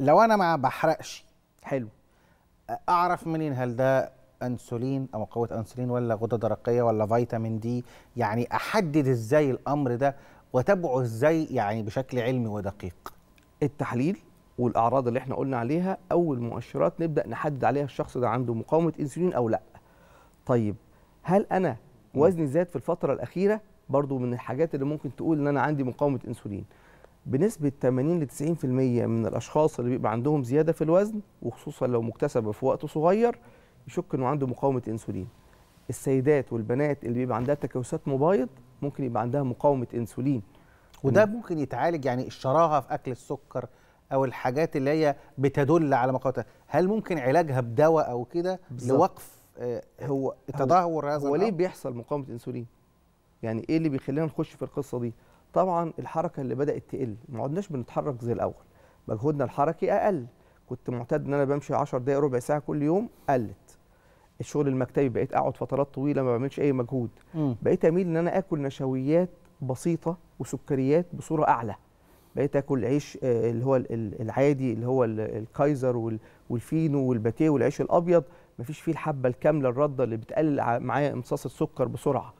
لو انا ما بحرقش حلو اعرف منين هل ده انسولين او قوه انسولين ولا غده درقيه ولا فيتامين دي يعني احدد ازاي الامر ده وتابعه ازاي يعني بشكل علمي ودقيق التحليل والاعراض اللي احنا قلنا عليها اول مؤشرات نبدا نحدد عليها الشخص ده عنده مقاومه انسولين او لا طيب هل انا وزني زاد في الفتره الاخيره برضو من الحاجات اللي ممكن تقول ان انا عندي مقاومه انسولين بنسبه 80 ل 90% من الاشخاص اللي بيبقى عندهم زياده في الوزن وخصوصا لو مكتسبه في وقت صغير يشك انه عنده مقاومه انسولين السيدات والبنات اللي بيبقى عندها تكيسات مبايض ممكن يبقى عندها مقاومه انسولين وده ممكن يتعالج يعني الشراهه في اكل السكر او الحاجات اللي هي بتدل على مقاومه هل ممكن علاجها بدواء او كده لوقف آه هو تدهور هذا هو ليه بيحصل مقاومه انسولين يعني ايه اللي بيخلينا نخش في القصه دي طبعا الحركه اللي بدات تقل ما عدناش بنتحرك زي الاول مجهودنا الحركي اقل كنت معتاد ان انا بمشي 10 دقائق ربع ساعه كل يوم قلت الشغل المكتبي بقيت اقعد فترات طويله ما بعملش اي مجهود م. بقيت اميل ان انا اكل نشويات بسيطه وسكريات بصوره اعلى بقيت اكل عيش آه، اللي هو العادي اللي هو الكايزر والفينو والباتيه والعيش الابيض مفيش فيه الحبه الكامله الرده اللي بتقلل معايا امتصاص السكر بسرعه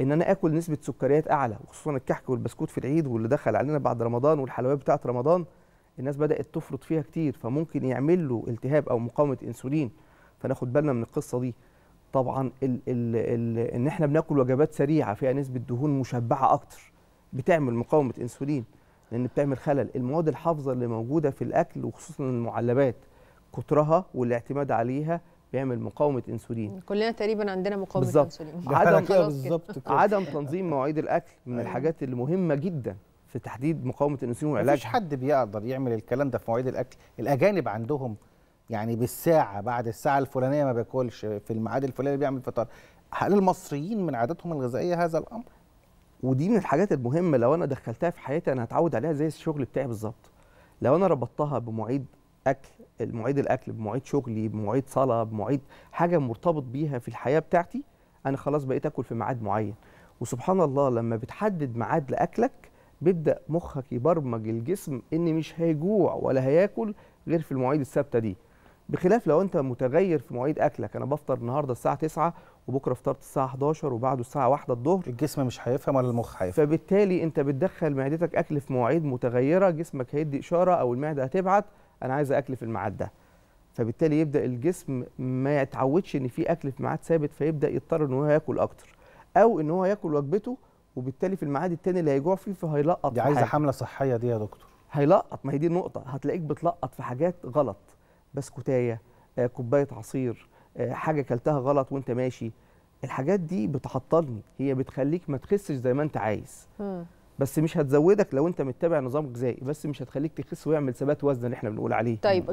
ان انا اكل نسبه سكريات اعلى وخصوصا الكحك والبسكوت في العيد واللي دخل علينا بعد رمضان والحلويات بتاعه رمضان الناس بدات تفرط فيها كتير فممكن يعمل له التهاب او مقاومه انسولين فناخد بالنا من القصه دي طبعا الـ الـ الـ ان احنا بناكل وجبات سريعه فيها نسبه دهون مشبعه اكتر بتعمل مقاومه انسولين لان بتعمل خلل المواد الحافظه اللي موجوده في الاكل وخصوصا المعلبات كترها والاعتماد عليها بيعمل مقاومه انسولين كلنا تقريبا عندنا مقاومه بالزبط. انسولين بالظبط عدم تنظيم مواعيد الاكل من أيوة. الحاجات المهمه جدا في تحديد مقاومه الانسولين وعلاجها مفيش حد بيقدر يعمل الكلام ده في مواعيد الاكل الاجانب عندهم يعني بالساعه بعد الساعه الفلانيه ما بياكلش في الميعاد الفلاني بيعمل فطار هل المصريين من عاداتهم الغذائيه هذا الامر ودي من الحاجات المهمه لو انا دخلتها في حياتي انا هتعود عليها زي الشغل بتاعي بالظبط لو انا ربطتها بمواعيد اكل المواعيد الاكل بمواعيد شغلي بمواعيد صلاه بمواعيد حاجه مرتبط بيها في الحياه بتاعتي انا خلاص بقيت اكل في ميعاد معين وسبحان الله لما بتحدد ميعاد لاكلك بيبدا مخك يبرمج الجسم ان مش هيجوع ولا هياكل غير في المواعيد الثابته دي بخلاف لو انت متغير في مواعيد اكلك انا بفطر النهارده الساعه 9 وبكره فطرت الساعه 11 وبعده الساعه 1 الظهر الجسم مش هيفهم ولا المخ هيفهم فبالتالي انت بتدخل معدتك اكل في مواعيد متغيره جسمك هيدي اشاره او المعده هتبعت انا عايز اكل في الميعاد ده فبالتالي يبدا الجسم ما يتعودش ان في اكل في ميعاد ثابت فيبدا يضطر ان هو ياكل اكتر او ان هو ياكل وجبته وبالتالي في الميعاد التاني اللي هيجوع فيه فهيلقط دي عايزه حمله صحيه دي يا دكتور هيلقط ما هي دي النقطه هتلاقيك بتلقط في حاجات غلط بسكوتايه آه كوبايه عصير آه حاجه كلتها غلط وانت ماشي الحاجات دي بتعطلني هي بتخليك ما تخسش زي ما انت عايز بس مش هتزودك لو انت متبع نظام غذائي بس مش هتخليك تخس ويعمل ثبات وزن اللي احنا بنقول عليه طيب